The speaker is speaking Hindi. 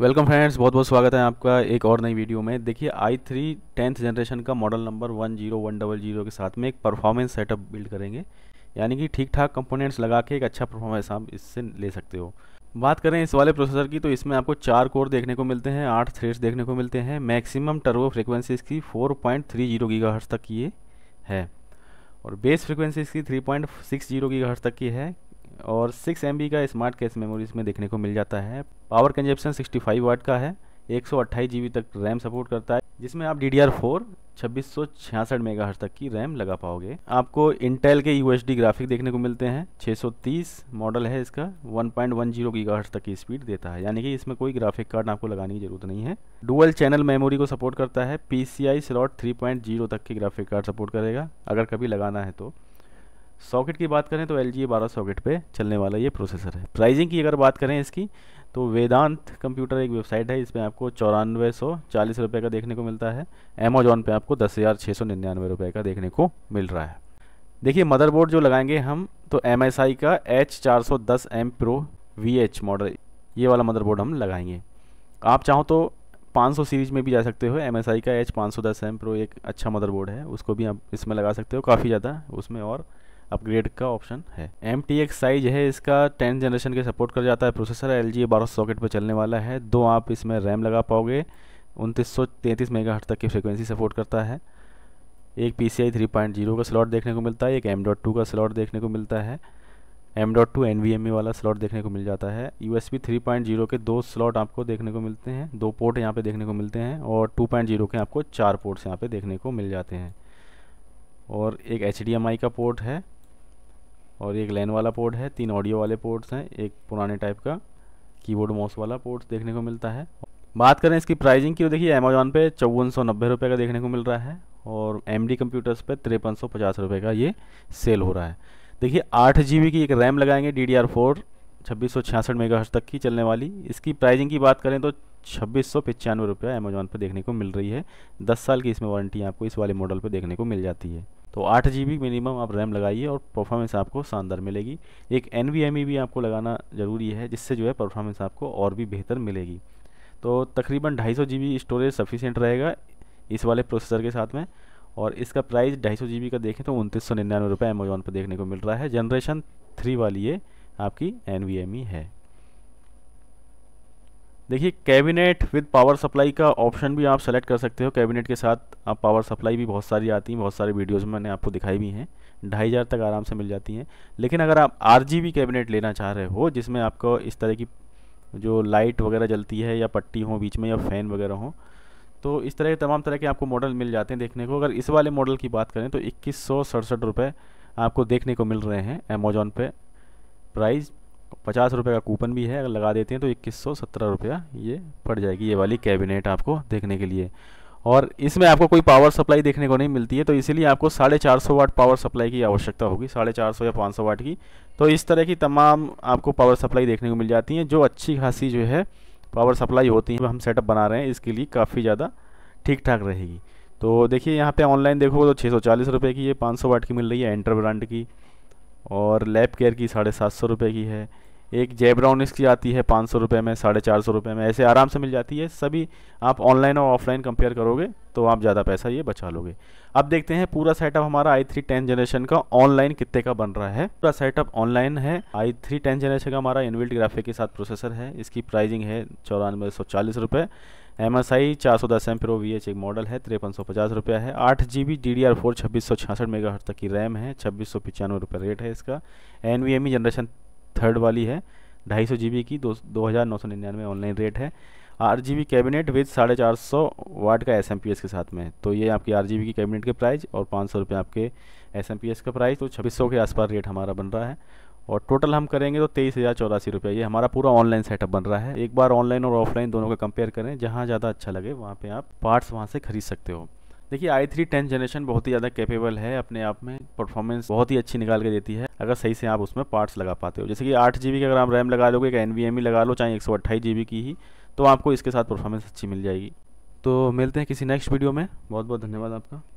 वेलकम फ्रेंड्स बहुत बहुत स्वागत है आपका एक और नई वीडियो में देखिए आई थ्री टेंथ जनरेशन का model number one zero one double zero के साथ में एक परफॉर्मेंस सेटअप बिल्ड करेंगे यानी कि ठीक ठाक कंपोनेंट्स लगा के एक अच्छा परफॉर्मेंस आप इससे ले सकते हो बात करें इस वाले प्रोसेसर की तो इसमें आपको चार कोर देखने को मिलते हैं आठ थ्रेड्स देखने को मिलते हैं मैक्सिमम टर्बो फ्रिक्वेंसी इसकी four point three zero gigahertz तक की है और बेस फ्रिक्वेंसी इसकी three point six zero gigahertz तक की है और सिक्स एम का स्मार्ट कैश मेमोरी इसमें देखने को मिल जाता है पावर कंजप्शन 65 वाट का है एक सौ तक रैम सपोर्ट करता है जिसमें आप डी डी आर फोर छब्बीस सौ छियासठ मेगा तक की रैम लगा पाओगे आपको इंटेल के यू ग्राफिक देखने को मिलते हैं 630 मॉडल है इसका 1.10 पॉइंट तक की स्पीड देता है यानी कि इसमें कोई ग्राफिक कार्ड आपको लगाने की जरूरत नहीं है डुअल चैनल मेमोरी को सपोर्ट करता है पी सी स्लॉट थ्री तक के ग्राफिक कार्ड सपोर्ट करेगा अगर कभी लगाना है तो सॉकेट की बात करें तो एल जी बारह सॉकेट पे चलने वाला ये प्रोसेसर है प्राइजिंग की अगर बात करें इसकी तो वेदांत कंप्यूटर एक वेबसाइट है इसमें आपको चौरानवे सौ चालीस रुपये का देखने को मिलता है अमेजोन पे आपको दस हज़ार छः सौ निन्यानवे रुपये का देखने को मिल रहा है देखिए मदरबोर्ड जो लगाएंगे हम तो एम का एच चार सौ दस M pro V H model ये वाला मदरबोर्ड हम लगाएंगे आप चाहो तो 500 सीरीज में भी जा सकते हो एम का एच पाँच सौ दस एम प्रो एक अच्छा मदरबोर्ड है उसको भी आप इसमें लगा सकते हो काफ़ी ज़्यादा उसमें और अपग्रेड का ऑप्शन है एम टी एक्स साइज है इसका टेंथ जनरेशन के सपोर्ट कर जाता है प्रोसेसर एल जी बारह सॉकेट पर चलने वाला है दो आप इसमें रैम लगा पाओगे उनतीस सौ तैंतीस मेगा तक की फ्रिक्वेंसी सपोर्ट करता है एक P C I three point zero का स्लॉट देखने को मिलता है एक एम डॉट टू का स्लॉट देखने को मिलता है M dot two N V M E वाला स्लॉट देखने को मिल जाता है U S P three point zero के दो स्लॉट आपको देखने को मिलते हैं दो पोर्ट यहाँ पे देखने को मिलते हैं और टू पॉइंट जीरो के आपको चार पोर्ट्स यहाँ पे देखने को मिल जाते हैं और एक एच डी एम आई का पोर्ट है और एक लैन वाला पोर्ट है तीन ऑडियो वाले पोर्ट्स हैं एक पुराने टाइप का कीबोर्ड माउस वाला पोर्ट्स देखने को मिलता है बात करें इसकी प्राइजिंग की तो देखिए अमेजोन पे चौवन सौ नब्बे रुपये का देखने को मिल रहा है और एम डी कंप्यूटर्स पर तिरपन सौ पचास रुपये का ये सेल हो रहा है देखिए आठ जी बी की एक रैम लगाएंगे डी डी आर फोर छब्बीस सौ छियासठ मेगाहर्ट्ज तक की चलने वाली इसकी प्राइजिंग की बात करें तो छब्बीस सौ पचानवे रुपया अमेजोन पर देखने को मिल रही है दस साल की इसमें वारंटी आपको इस वाले मॉडल पर देखने को मिल जाती है तो आठ जी मिनिमम आप रैम लगाइए और परफॉर्मेंस आपको शानदार मिलेगी एक एन e भी आपको लगाना ज़रूरी है जिससे जो है परफॉर्मेंस आपको और भी बेहतर मिलेगी तो तकरीबन ढाई सौ स्टोरेज सफिशेंट रहेगा इस वाले प्रोसेसर के साथ में और इसका प्राइस ढाई सौ का देखें तो उनतीस सौ निन्यानवे रुपये अमेजोन पर देखने को मिल रहा है जनरेशन थ्री वाली ये आपकी एन e है देखिए कैबिनेट विद पावर सप्लाई का ऑप्शन भी आप सेलेक्ट कर सकते हो कैबिनेट के साथ आप पावर सप्लाई भी बहुत सारी आती हैं बहुत सारे वीडियोज़ मैंने आपको दिखाई भी हैं ढाई हज़ार तक आराम से मिल जाती हैं लेकिन अगर आप आर कैबिनेट लेना चाह रहे हो जिसमें आपको इस तरह की जो लाइट वगैरह जलती है या पट्टी हो बीच में या फ़ैन वगैरह हो तो इस तरह के तमाम तरह के आपको मॉडल मिल जाते हैं देखने को अगर इस वाले मॉडल की बात करें तो इक्कीस सौ सड़सठ रुपये आपको देखने को मिल रहे हैं अमेजोन पे प्राइस पचास रुपये का कूपन भी है अगर लगा देते हैं तो इक्कीस सौ सत्रह रुपया ये पड़ जाएगी ये वाली कैबिनेट आपको देखने के लिए और इसमें आपको कोई पावर सप्लाई देखने को नहीं मिलती है तो इसीलिए आपको साढ़े चार सौ वाट पावर सप्लाई की आवश्यकता होगी साढ़े चार सौ या पाँच सौ वाट की तो इस तरह की तमाम आपको पावर सप्लाई देखने को मिल जाती हैं जो अच्छी खासी जो है पावर सप्लाई होती है हम सेटअप बना रहे हैं इसके लिए काफ़ी ज़्यादा ठीक ठाक रहेगी तो देखिए यहाँ पर ऑनलाइन देखोगे तो छः सौ चालीस रुपये की ये पाँच सौ वाट की मिल रही है एंटर ब्रांड की और लैब केयर की साढ़े सात सौ रुपये की है एक जेब्राउन इसकी आती है पाँच सौ रुपये में साढ़े चार सौ रुपये में ऐसे आराम से मिल जाती है सभी आप ऑनलाइन और ऑफलाइन कंपेयर करोगे तो आप ज़्यादा पैसा ये बचा लोगे अब देखते हैं पूरा सेटअप हमारा आई थ्री टेन जनरेशन का ऑनलाइन कितने का बन रहा है पूरा सेटअप ऑनलाइन है आई थ्री टेन जनरेशन का हमारा इनविल्ट ग्राफिक के साथ प्रोसेसर है इसकी प्राइजिंग है चौरानवे सौ चालीस रुपये एम एस आई चार सौ दस एम प्रो वी एच एक मॉडल है तिरपन सौ पचास रुपया है आठ G B D D R four छब्बीस सौ छियासठ मेगा तक की रैम है छब्बीस सौ पचानवे रुपये रेट है इसका N V M E generation third वाली है ढाई सौ जी की दो दो हज़ार नौ सौ निन्यानवे ऑनलाइन रेट है R G B cabinet with साढ़े चार सौ वाट का एस एम पी एस के साथ में तो ये आपकी आर जी बी की कैबिनेट के प्राइस और पाँच सौ रुपये आपके एस एम पी एस का प्राइस तो छब्बीस सौ के आसपास रेट हमारा बन रहा है और टोटल हम करेंगे तो तेईस हज़ार चौरासी रुपये ये हमारा पूरा ऑनलाइन सेटअप बन रहा है एक बार ऑनलाइन और ऑफलाइन दोनों का कंपेयर करें जहाँ ज़्यादा अच्छा लगे वहाँ पर आप पार्ट्स वहाँ से खरीद सकते हो देखिए आई थ्री टेंथ जनरेशन बहुत ही ज़्यादा कैपेबल है अपने आप में परफॉर्मेंस बहुत ही अच्छी निकाल के देती है अगर सही से आप उसमें पार्ट्स लगा पाते हो जैसे कि आठ जी बी अगर आप रैम लगा लोगे एक एन e लगा लो चाहे एक सौ की ही तो आपको इसके साथ परफॉर्मेंस अच्छी मिल जाएगी तो मिलते हैं किसी नेक्स्ट वीडियो में बहुत बहुत धन्यवाद आपका